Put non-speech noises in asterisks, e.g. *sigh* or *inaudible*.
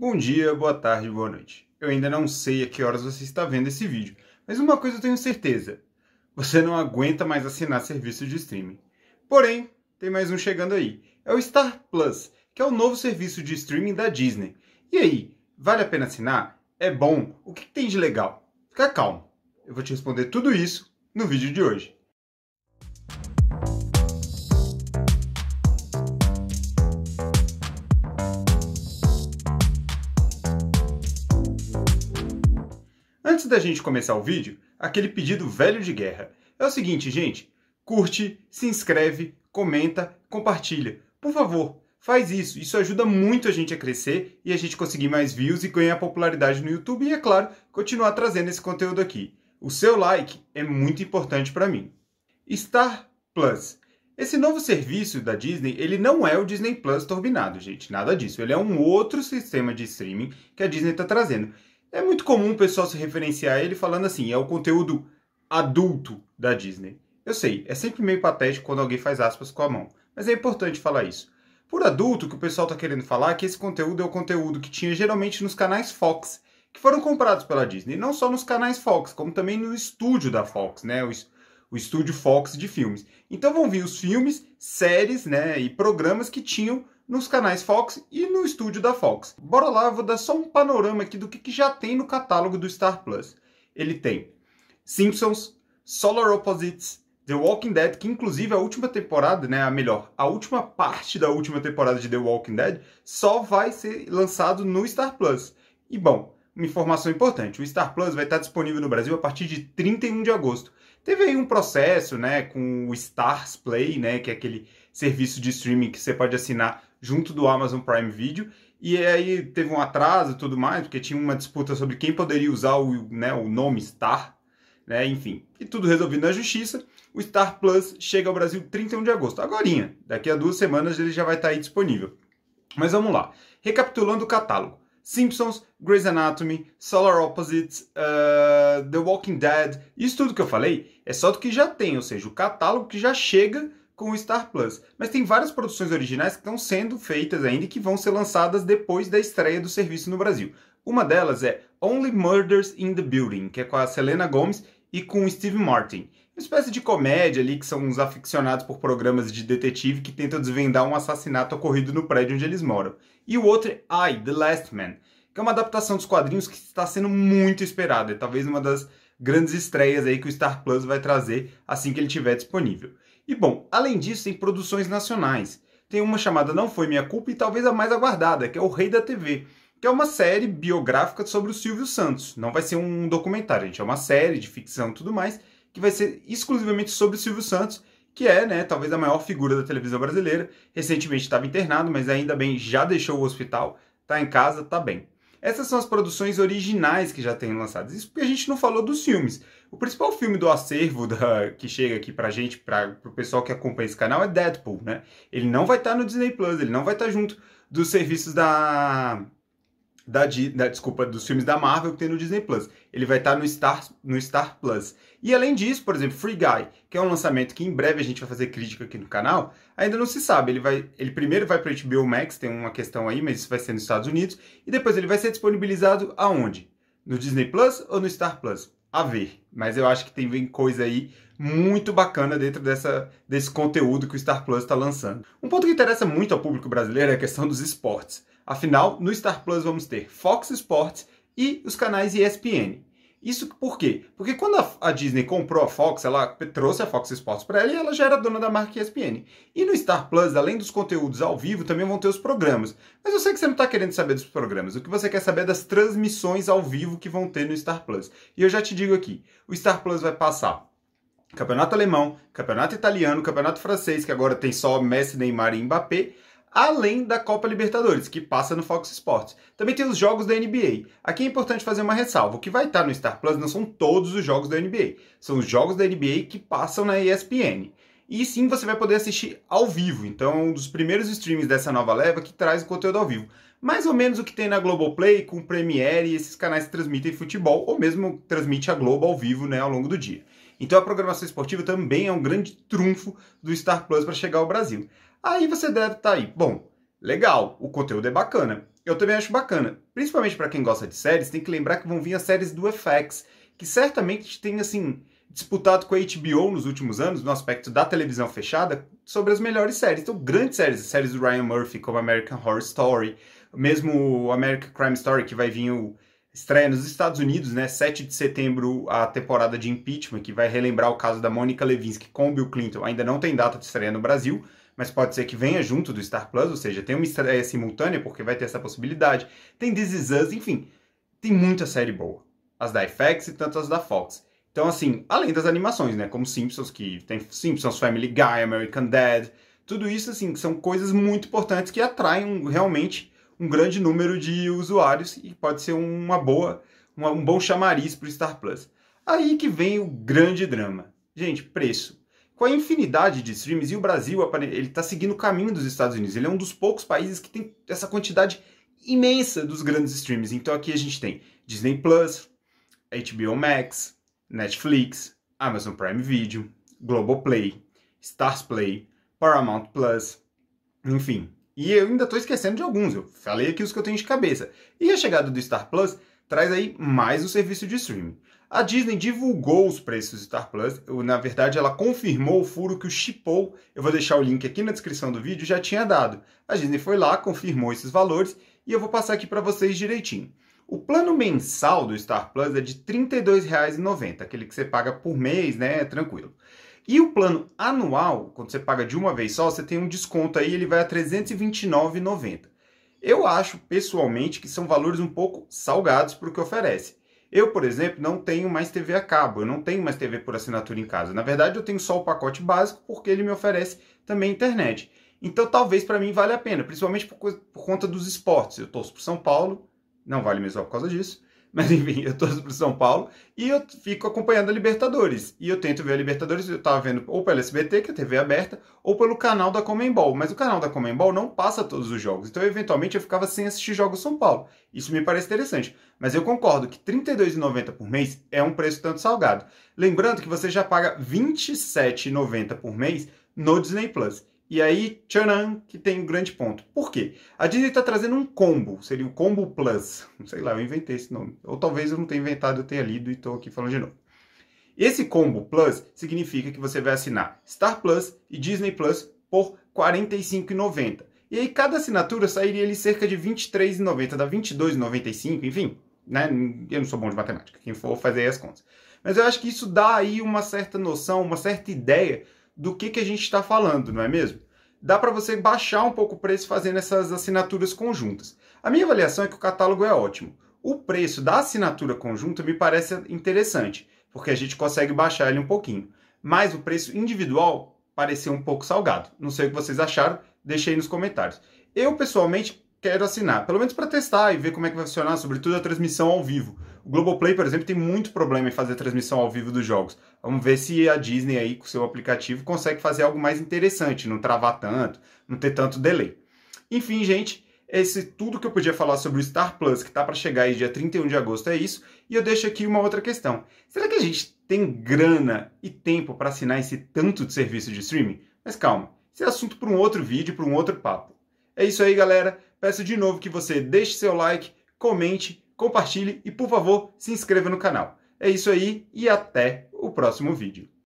Bom dia, boa tarde, boa noite. Eu ainda não sei a que horas você está vendo esse vídeo, mas uma coisa eu tenho certeza: você não aguenta mais assinar serviço de streaming. Porém, tem mais um chegando aí. É o Star Plus, que é o novo serviço de streaming da Disney. E aí, vale a pena assinar? É bom? O que tem de legal? Fica calmo. Eu vou te responder tudo isso no vídeo de hoje. Antes da gente começar o vídeo, aquele pedido velho de guerra. É o seguinte, gente, curte, se inscreve, comenta, compartilha. Por favor, faz isso. Isso ajuda muito a gente a crescer e a gente conseguir mais views e ganhar popularidade no YouTube e, é claro, continuar trazendo esse conteúdo aqui. O seu like é muito importante para mim. Star Plus. Esse novo serviço da Disney, ele não é o Disney Plus turbinado, gente, nada disso. Ele é um outro sistema de streaming que a Disney está trazendo. É muito comum o pessoal se referenciar a ele falando assim, é o conteúdo adulto da Disney. Eu sei, é sempre meio patético quando alguém faz aspas com a mão, mas é importante falar isso. Por adulto, o que o pessoal está querendo falar é que esse conteúdo é o conteúdo que tinha geralmente nos canais Fox, que foram comprados pela Disney. Não só nos canais Fox, como também no estúdio da Fox, né? O, o estúdio Fox de filmes. Então vão vir os filmes, séries né, e programas que tinham nos canais Fox e no estúdio da Fox. Bora lá, vou dar só um panorama aqui do que, que já tem no catálogo do Star Plus. Ele tem Simpsons, Solar Opposites, The Walking Dead, que inclusive a última temporada, né, a melhor, a última parte da última temporada de The Walking Dead só vai ser lançado no Star Plus. E bom, uma informação importante, o Star Plus vai estar disponível no Brasil a partir de 31 de agosto. Teve aí um processo, né, com o Stars Play, né, que é aquele serviço de streaming que você pode assinar junto do Amazon Prime Video. E aí teve um atraso e tudo mais, porque tinha uma disputa sobre quem poderia usar o, né, o nome Star, né, enfim. E tudo resolvido na justiça. O Star Plus chega ao Brasil 31 de agosto, agorinha. Daqui a duas semanas ele já vai estar aí disponível. Mas vamos lá. Recapitulando o catálogo. Simpsons, Grey's Anatomy, Solar Opposites, uh, The Walking Dead, isso tudo que eu falei é só do que já tem, ou seja, o catálogo que já chega com o Star Plus. Mas tem várias produções originais que estão sendo feitas ainda e que vão ser lançadas depois da estreia do serviço no Brasil. Uma delas é Only Murders in the Building, que é com a Selena Gomes e com o Steve Martin. Uma espécie de comédia ali que são uns aficionados por programas de detetive que tentam desvendar um assassinato ocorrido no prédio onde eles moram. E o outro é I, The Last Man, que é uma adaptação dos quadrinhos que está sendo muito esperada, é talvez uma das grandes estreias aí que o Star Plus vai trazer assim que ele estiver disponível. E bom, além disso, tem produções nacionais. Tem uma chamada Não Foi Minha Culpa e talvez a mais aguardada, que é O Rei da TV, que é uma série biográfica sobre o Silvio Santos. Não vai ser um documentário, gente, é uma série de ficção e tudo mais, que vai ser exclusivamente sobre o Silvio Santos, que é, né, talvez a maior figura da televisão brasileira. Recentemente estava internado, mas ainda bem já deixou o hospital, tá em casa, tá bem. Essas são as produções originais que já têm lançadas. Isso porque a gente não falou dos filmes. O principal filme do acervo da, que chega aqui pra gente, pra, pro pessoal que acompanha esse canal, é Deadpool, né? Ele não vai estar tá no Disney Plus, ele não vai estar tá junto dos serviços da, da, da. Desculpa, dos filmes da Marvel que tem no Disney Plus ele vai estar tá no, Star, no Star Plus. E além disso, por exemplo, Free Guy, que é um lançamento que em breve a gente vai fazer crítica aqui no canal, ainda não se sabe. Ele, vai, ele primeiro vai para o HBO Max, tem uma questão aí, mas isso vai ser nos Estados Unidos, e depois ele vai ser disponibilizado aonde? No Disney Plus ou no Star Plus? A ver. Mas eu acho que tem coisa aí muito bacana dentro dessa, desse conteúdo que o Star Plus está lançando. Um ponto que interessa muito ao público brasileiro é a questão dos esportes. Afinal, no Star Plus vamos ter Fox Sports e os canais ESPN. Isso por quê? Porque quando a, a, Disney comprou a Fox, ela trouxe a Fox Sports para ela e ela já era dona da marca ESPN. E no Star Plus, além dos conteúdos ao vivo, também vão ter os programas. Mas eu sei que você não está querendo saber dos programas, o que você quer saber é das transmissões ao vivo que vão ter no Star Plus. E eu já te digo aqui, o Star Plus vai passar Campeonato Alemão, Campeonato Italiano, Campeonato Francês, que agora tem só Messi, Neymar e Mbappé, além da Copa Libertadores, que passa no Fox Sports. Também tem os jogos da NBA. Aqui é importante fazer uma ressalva: o que vai estar no Star Plus não são todos os jogos da NBA, são os jogos da NBA que passam na ESPN. E sim, você vai poder assistir ao vivo. Então, é um dos primeiros streams dessa nova leva que traz o conteúdo ao vivo. Mais ou menos o que tem na Globoplay, com Premiere e esses canais que transmitem futebol, ou mesmo transmite a Globo ao vivo né, ao longo do dia. Então, a programação esportiva também é um grande trunfo do Star Plus para chegar ao Brasil. Aí você deve estar tá aí, bom, legal, o conteúdo é bacana. Eu também acho bacana. Principalmente para quem gosta de séries, tem que lembrar que vão vir as séries do FX, que certamente tem assim disputado com a HBO nos últimos anos, no aspecto da televisão fechada, sobre as melhores séries. Então, grandes séries, séries do Ryan Murphy, como American Horror Story, mesmo o American Crime Story, que vai vir o estreia nos Estados Unidos, né? 7 de setembro, a temporada de impeachment, que vai relembrar o caso da Mônica Levinsky com o Bill Clinton. Ainda não tem data de estreia no Brasil, mas pode ser que venha junto do Star Plus, ou seja, tem uma estreia simultânea, porque vai ter essa possibilidade. Tem This Is Us, enfim, tem muita série boa. As da FX e tanto as da Fox. Então, assim, além das animações, né? Como Simpsons, que tem Simpsons, Family Guy, American Dad, tudo isso, assim, são coisas muito importantes que atraem realmente um grande número de usuários e pode ser uma boa, uma, um bom chamariz para o Star Plus. Aí que vem o grande drama. Gente, preço com a infinidade de streams, e o Brasil ele está seguindo o caminho dos Estados Unidos. Ele é um dos poucos países que tem essa quantidade imensa dos grandes streams. Então aqui a gente tem Disney Plus, HBO Max, Netflix, Amazon Prime Video, Globoplay, Stars Play, Paramount Plus, enfim. E eu ainda estou esquecendo de alguns, eu falei aqui os que eu tenho de cabeça. E a chegada do Star Plus traz aí mais um serviço de streaming. A Disney divulgou os preços do Star Plus, na verdade ela confirmou o furo que o Chipou, eu vou deixar o link aqui na descrição do vídeo, já tinha dado. A Disney foi lá, confirmou esses valores e eu vou passar aqui para vocês direitinho. O plano mensal do Star Plus é de R$ 32,90, aquele que você paga por mês, né, tranquilo. E o plano anual, quando você paga de uma vez só, você tem um desconto aí, ele vai a R$ 329,90. Eu acho, pessoalmente, que são valores um pouco salgados para o que oferece. Eu, por exemplo, não tenho mais TV a cabo, eu não tenho mais TV por assinatura em casa. Na verdade, eu tenho só o pacote básico porque ele me oferece também internet. Então, talvez para mim valha a pena, principalmente por, por, conta dos esportes. Eu torço para São Paulo, não vale mesmo por causa disso. *laughs* Mas enfim, eu torço pro São Paulo e eu fico acompanhando a Libertadores. E eu tento ver a Libertadores, eu tava vendo ou pelo SBT, que é a TV aberta, ou pelo canal da Comembol. Mas o canal da Comembol não passa todos os jogos. Então, eventualmente, eu ficava sem assistir jogos São Paulo. Isso me parece interessante. Mas eu concordo que R$ 32,90 por mês é um preço tanto salgado. Lembrando que você já paga R$ 27,90 por mês no Disney Plus. E aí, tcharam, que tem um grande ponto. Por quê? A Disney está trazendo um combo, seria o Combo Plus. Não sei lá, eu inventei esse nome. Ou talvez eu não tenha inventado, eu tenha lido e estou aqui falando de novo. Esse Combo Plus significa que você vai assinar Star Plus e Disney Plus por R$ 45,90. E aí cada assinatura sairia ali cerca de R$ 23,90, dá R$ 22,95, enfim. Né? Eu não sou bom de matemática, quem for fazer aí as contas. Mas eu acho que isso dá aí uma certa noção, uma certa ideia do que, que a gente está falando, não é mesmo? Dá para você baixar um pouco o preço fazendo essas assinaturas conjuntas. A minha avaliação é que o catálogo é ótimo. O preço da assinatura conjunta me parece interessante, porque a gente consegue baixar ele um pouquinho. Mas o preço individual pareceu um pouco salgado. Não sei o que vocês acharam, deixei nos comentários. Eu, pessoalmente, quero assinar, pelo menos para testar e ver como é que vai funcionar, sobretudo a transmissão ao vivo. O Globoplay, por exemplo, tem muito problema em fazer transmissão ao vivo dos jogos. Vamos ver se a Disney aí com seu aplicativo consegue fazer algo mais interessante, não travar tanto, não ter tanto delay. Enfim, gente, esse tudo que eu podia falar sobre o Star Plus, que tá para chegar aí dia 31 de agosto, é isso. E eu deixo aqui uma outra questão. Será que a gente tem grana e tempo para assinar esse tanto de serviço de streaming? Mas calma, esse é assunto para um outro vídeo, para um outro papo. É isso aí, galera. Peço de novo que você deixe seu like, comente, compartilhe e, por favor, se inscreva no canal. É isso aí e até o próximo vídeo.